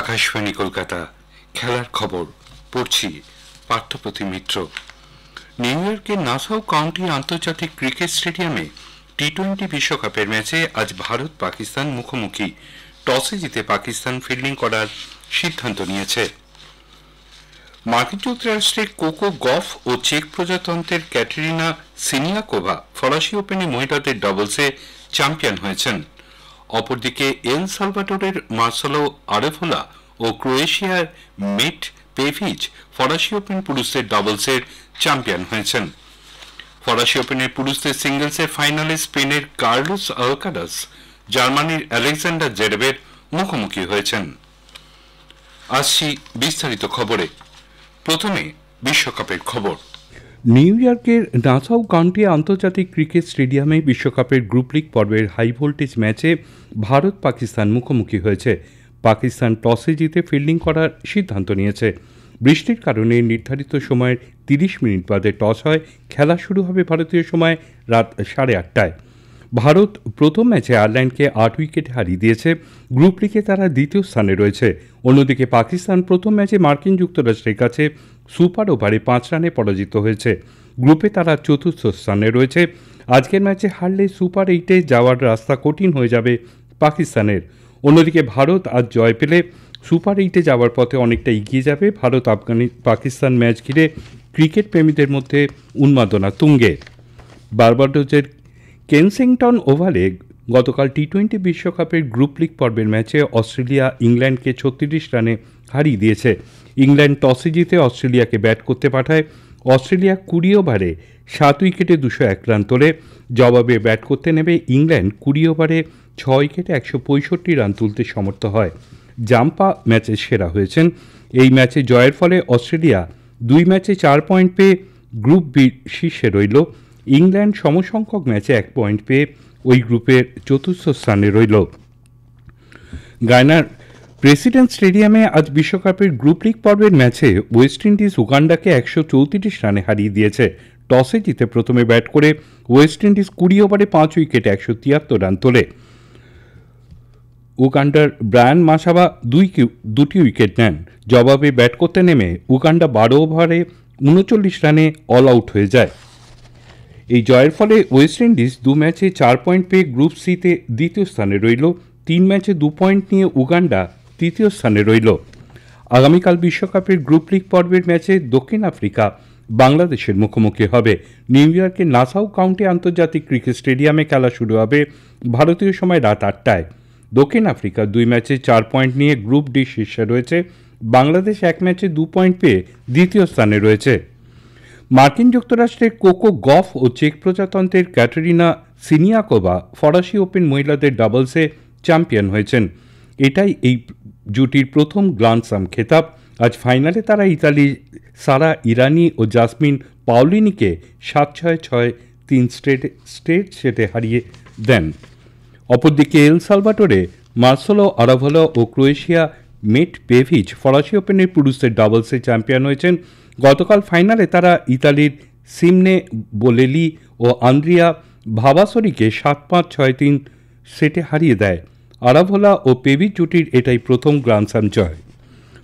আকাশবাণী কলকাতা খেলার খবর পড়ছি পার্থপ্রতি মিত্র নিউ ইয়র্কের নাসাউ কাউন্টি আন্তর্জাতিক ক্রিকেট স্টেডিয়ামে টি টোয়েন্টি বিশ্বকাপের ম্যাচে আজ ভারত পাকিস্তান মুখোমুখি টসে জিতে পাকিস্তান ফিল্ডিং করার সিদ্ধান্ত নিয়েছে মার্কিন যুক্তরাষ্ট্রের কোকো গফ ও চেক প্রজাতন্ত্রের ক্যাটেরিনা সিনিয়াকোভা ফরাসি ওপেনে মহিলাদের ডাবলসে চ্যাম্পিয়ন হয়েছেন অপরদিকে এল সালভাটোরের মার্সালো আরেফোলা ও ক্রোয়েশিয়ার মিট পেভিচ ফরাসি ওপেন পুরুষদের ডাবলসের চ্যাম্পিয়ন হয়েছেন ফরাসি ওপেনের পুরুষদের সিঙ্গলসের ফাইনালে স্পেনের কার্লোস আলকারাস জার্মানির আলেকজান্ডার জেরেবের মুখোমুখি হয়েছেন আসছি বিস্তারিত খবরে প্রথমে বিশ্বকাপের খবর নিউ ইয়র্কের নাসাউ কাউন্টি আন্তর্জাতিক ক্রিকেট স্টেডিয়ামে বিশ্বকাপের গ্রুপ লিগ পর্বের হাই ভোল্টেজ ম্যাচে ভারত পাকিস্তান মুখোমুখি হয়েছে পাকিস্তান টসে জিতে ফিল্ডিং করার সিদ্ধান্ত নিয়েছে বৃষ্টির কারণে নির্ধারিত সময়ের তিরিশ মিনিট বাদে টস হয় খেলা শুরু হবে ভারতীয় সময় রাত সাড়ে আটটায় ভারত প্রথম ম্যাচে আয়ারল্যান্ডকে আট উইকেটে হারিয়ে দিয়েছে গ্রুপ লিগে তারা দ্বিতীয় স্থানে রয়েছে অন্যদিকে পাকিস্তান প্রথম ম্যাচে মার্কিন যুক্তরাষ্ট্রের কাছে সুপার ওভারে পাঁচ রানে পরাজিত হয়েছে গ্রুপে তারা চতুর্থ স্থানে রয়েছে আজকের ম্যাচে হারলে সুপার এইটে যাওয়ার রাস্তা কঠিন হয়ে যাবে পাকিস্তানের অন্যদিকে ভারত আজ জয় পেলে সুপার এইটে যাওয়ার পথে অনেকটা এগিয়ে যাবে ভারত আফগানি পাকিস্তান ম্যাচ ঘিরে ক্রিকেট প্রেমীদের মধ্যে উন্মাদনা তুঙ্গে বারবাডোজের কেনসিংটন ওভালে গতকাল টি টোয়েন্টি বিশ্বকাপের গ্রুপ লিগ পর্বের ম্যাচে অস্ট্রেলিয়া ইংল্যান্ডকে ছত্রিশ রানে হারিয়ে দিয়েছে ইংল্যান্ড টসে জিতে অস্ট্রেলিয়াকে ব্যাট করতে পাঠায় অস্ট্রেলিয়া কুড়ি ওভারে সাত উইকেটে দুশো এক রান তোলে জবাবে ব্যাট করতে নেবে ইংল্যান্ড কুড়ি ওভারে ছয় উইকেটে একশো পঁয়ষট্টি রান তুলতে সমর্থ হয় জাম্পা ম্যাচে সেরা হয়েছেন এই ম্যাচে জয়ের ফলে অস্ট্রেলিয়া দুই ম্যাচে চার পয়েন্ট পেয়ে গ্রুপ বি শীর্ষে রইল ইংল্যান্ড সমসংখ্যক ম্যাচে এক পয়েন্ট পেয়ে ওই গ্রুপের চতুর্থ স্থানে রইল গায়নার প্রেসিডেন্ট স্টেডিয়ামে আজ বিশ্বকাপের গ্রুপ লিগ পর্বের ম্যাচে ওয়েস্ট ইন্ডিজ উগান্ডাকে একশো চৌত্রিশ রানে হারিয়ে দিয়েছে টসে জিতে প্রথমে ব্যাট করে ওয়েস্ট ইন্ডিজ কুড়ি ওভারে পাঁচ উইকেটে একশো তিয়াত্তর রান তোলে উগান্ডার ব্রায়ান মাসাবা দুই দুটি উইকেট নেন জবাবে ব্যাট করতে নেমে উগান্ডা বারো ওভারে উনচল্লিশ রানে অল আউট হয়ে যায় এই জয়ের ফলে ওয়েস্ট ইন্ডিজ দু ম্যাচে চার পয়েন্ট পেয়ে গ্রুপ সিতে দ্বিতীয় স্থানে রইল তিন ম্যাচে দু পয়েন্ট নিয়ে উগান্ডা তৃতীয় স্থানে রইল আগামীকাল বিশ্বকাপের গ্রুপ লিগ পর্বের ম্যাচে দক্ষিণ আফ্রিকা বাংলাদেশের মুখোমুখি হবে নিউ ইয়র্কের নাসাউ কাউন্টি আন্তর্জাতিক ক্রিকেট স্টেডিয়ামে খেলা শুরু হবে ভারতীয় সময় রাত আটটায় দক্ষিণ আফ্রিকা দুই ম্যাচে চার পয়েন্ট নিয়ে গ্রুপ ডি শীর্ষে রয়েছে বাংলাদেশ এক ম্যাচে দু পয়েন্ট পেয়ে দ্বিতীয় স্থানে রয়েছে মার্কিন যুক্তরাষ্ট্রের কোকো গফ ও চেক প্রজাতন্ত্রের ক্যাটারিনা সিনিয়াকোভা ফরাসি ওপেন মহিলাদের ডাবলসে চ্যাম্পিয়ন হয়েছেন এটাই এই জুটির প্রথম গ্লানসাম খেতাব আজ ফাইনালে তারা ইতালি সারা ইরানি ও জাসমিন পাওলিনিকে সাত ছয় ছয় তিন স্টেট স্টেট সেটে হারিয়ে দেন অপরদিকে এল সালভাটোরে মার্সেলো আরাভলো ও ক্রোয়েশিয়া মেট পেভিচ ফরাসি ওপেনের পুরুষদের ডাবলসে চ্যাম্পিয়ন হয়েছেন গতকাল ফাইনালে তারা ইতালির সিমনে বোলেলি ও আন্দ্রিয়া ভাবাসরিকে সাত পাঁচ ছয় তিন সেটে হারিয়ে দেয় আরাভোলা ও পেভিচ জুটির এটাই প্রথম গ্র্যান্ডস্যাম জয়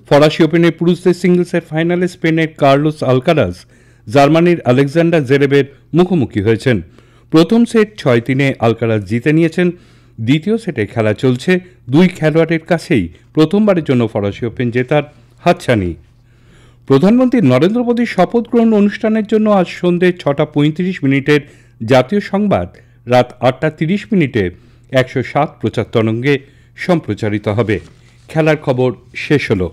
ফরাসি ওপেনের পুরুষদের সিঙ্গলসের ফাইনালে স্পেনের কার্লোস আলকারাস জার্মানির আলেকজান্ডার জেরেবের মুখোমুখি হয়েছেন প্রথম সেট ছয় তিনে আলকারাস জিতে নিয়েছেন দ্বিতীয় সেটে খেলা চলছে দুই খেলোয়াড়ের কাছেই প্রথমবারের জন্য ফরাসি ওপেন জেতার হাতছানি প্রধানমন্ত্রী নরেন্দ্র মোদীর শপথ গ্রহণ অনুষ্ঠানের জন্য আজ সন্ধ্যে ছটা পঁয়ত্রিশ মিনিটের জাতীয় সংবাদ রাত আটটা তিরিশ মিনিটে একশো সাত প্রচার তরঙ্গে সম্প্রচারিত হবে খেলার খবর শেষ হলো